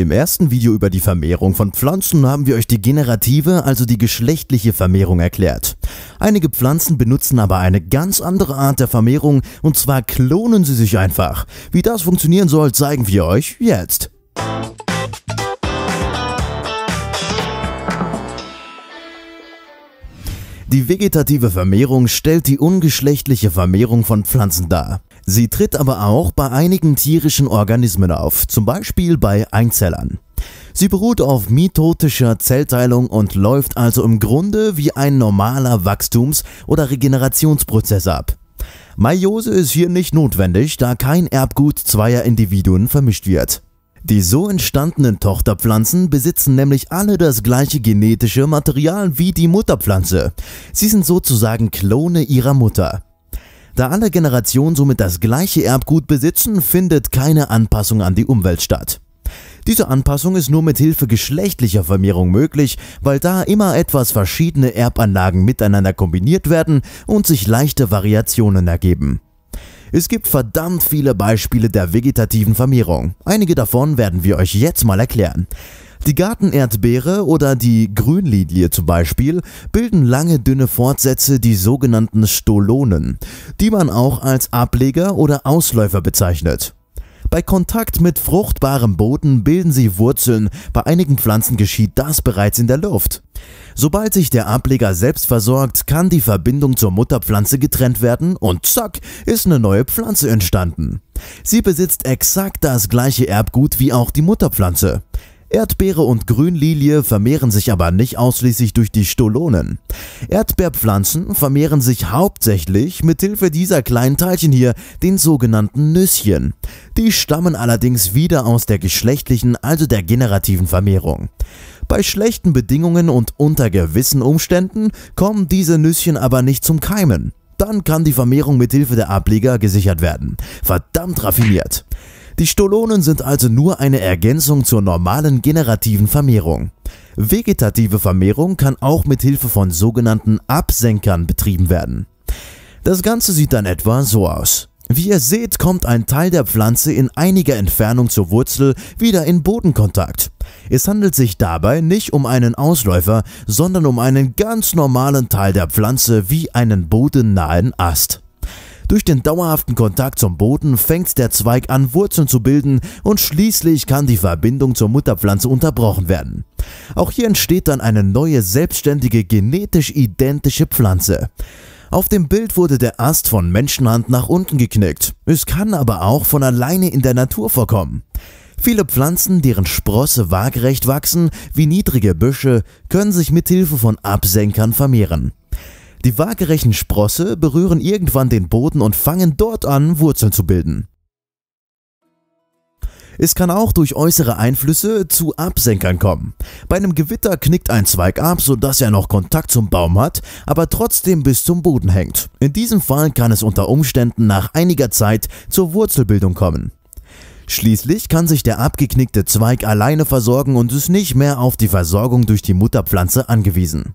Im ersten Video über die Vermehrung von Pflanzen haben wir euch die generative, also die geschlechtliche Vermehrung erklärt. Einige Pflanzen benutzen aber eine ganz andere Art der Vermehrung und zwar klonen sie sich einfach. Wie das funktionieren soll, zeigen wir euch jetzt. Die vegetative Vermehrung stellt die ungeschlechtliche Vermehrung von Pflanzen dar. Sie tritt aber auch bei einigen tierischen Organismen auf, zum Beispiel bei Einzellern. Sie beruht auf mitotischer Zellteilung und läuft also im Grunde wie ein normaler Wachstums- oder Regenerationsprozess ab. Meiose ist hier nicht notwendig, da kein Erbgut zweier Individuen vermischt wird. Die so entstandenen Tochterpflanzen besitzen nämlich alle das gleiche genetische Material wie die Mutterpflanze. Sie sind sozusagen Klone ihrer Mutter. Da alle Generationen somit das gleiche Erbgut besitzen, findet keine Anpassung an die Umwelt statt. Diese Anpassung ist nur mit Hilfe geschlechtlicher Vermehrung möglich, weil da immer etwas verschiedene Erbanlagen miteinander kombiniert werden und sich leichte Variationen ergeben. Es gibt verdammt viele Beispiele der vegetativen Vermehrung. Einige davon werden wir euch jetzt mal erklären. Die Gartenerdbeere oder die Grünlilie zum Beispiel bilden lange dünne Fortsätze, die sogenannten Stolonen, die man auch als Ableger oder Ausläufer bezeichnet. Bei Kontakt mit fruchtbarem Boden bilden sie Wurzeln, bei einigen Pflanzen geschieht das bereits in der Luft. Sobald sich der Ableger selbst versorgt, kann die Verbindung zur Mutterpflanze getrennt werden und zack, ist eine neue Pflanze entstanden. Sie besitzt exakt das gleiche Erbgut wie auch die Mutterpflanze. Erdbeere und Grünlilie vermehren sich aber nicht ausschließlich durch die Stolonen. Erdbeerpflanzen vermehren sich hauptsächlich mit Hilfe dieser kleinen Teilchen hier, den sogenannten Nüsschen. Die stammen allerdings wieder aus der geschlechtlichen, also der generativen Vermehrung. Bei schlechten Bedingungen und unter gewissen Umständen kommen diese Nüsschen aber nicht zum Keimen. Dann kann die Vermehrung mit Hilfe der Ableger gesichert werden. Verdammt raffiniert! Die Stolonen sind also nur eine Ergänzung zur normalen generativen Vermehrung. Vegetative Vermehrung kann auch mit Hilfe von sogenannten Absenkern betrieben werden. Das Ganze sieht dann etwa so aus. Wie ihr seht, kommt ein Teil der Pflanze in einiger Entfernung zur Wurzel wieder in Bodenkontakt. Es handelt sich dabei nicht um einen Ausläufer, sondern um einen ganz normalen Teil der Pflanze wie einen bodennahen Ast. Durch den dauerhaften Kontakt zum Boden fängt der Zweig an Wurzeln zu bilden und schließlich kann die Verbindung zur Mutterpflanze unterbrochen werden. Auch hier entsteht dann eine neue selbstständige genetisch identische Pflanze. Auf dem Bild wurde der Ast von Menschenhand nach unten geknickt. Es kann aber auch von alleine in der Natur vorkommen. Viele Pflanzen, deren Sprosse waagerecht wachsen, wie niedrige Büsche, können sich mithilfe von Absenkern vermehren. Die waagerechten Sprosse berühren irgendwann den Boden und fangen dort an, Wurzeln zu bilden. Es kann auch durch äußere Einflüsse zu Absenkern kommen. Bei einem Gewitter knickt ein Zweig ab, sodass er noch Kontakt zum Baum hat, aber trotzdem bis zum Boden hängt. In diesem Fall kann es unter Umständen nach einiger Zeit zur Wurzelbildung kommen. Schließlich kann sich der abgeknickte Zweig alleine versorgen und ist nicht mehr auf die Versorgung durch die Mutterpflanze angewiesen.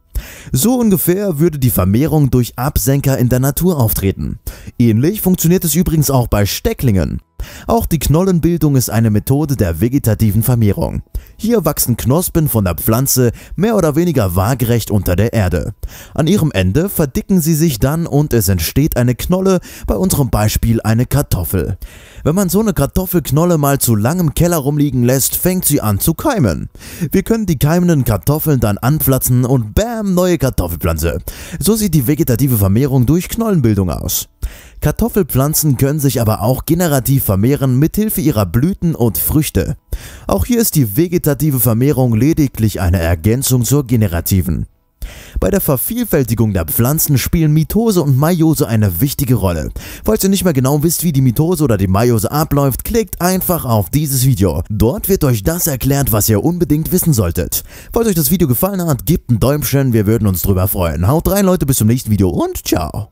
So ungefähr würde die Vermehrung durch Absenker in der Natur auftreten. Ähnlich funktioniert es übrigens auch bei Stecklingen. Auch die Knollenbildung ist eine Methode der vegetativen Vermehrung. Hier wachsen Knospen von der Pflanze mehr oder weniger waagerecht unter der Erde. An ihrem Ende verdicken sie sich dann und es entsteht eine Knolle, bei unserem Beispiel eine Kartoffel. Wenn man so eine Kartoffelknolle mal zu langem Keller rumliegen lässt, fängt sie an zu keimen. Wir können die keimenden Kartoffeln dann anpflanzen und bam, neue Kartoffelpflanze. So sieht die vegetative Vermehrung durch Knollenbildung aus. Kartoffelpflanzen können sich aber auch generativ vermehren mithilfe ihrer Blüten und Früchte. Auch hier ist die vegetative Vermehrung lediglich eine Ergänzung zur generativen. Bei der Vervielfältigung der Pflanzen spielen Mitose und Meiose eine wichtige Rolle. Falls ihr nicht mehr genau wisst, wie die Mitose oder die Meiose abläuft, klickt einfach auf dieses Video. Dort wird euch das erklärt, was ihr unbedingt wissen solltet. Falls euch das Video gefallen hat, gebt ein Däumchen, wir würden uns drüber freuen. Haut rein Leute, bis zum nächsten Video und ciao.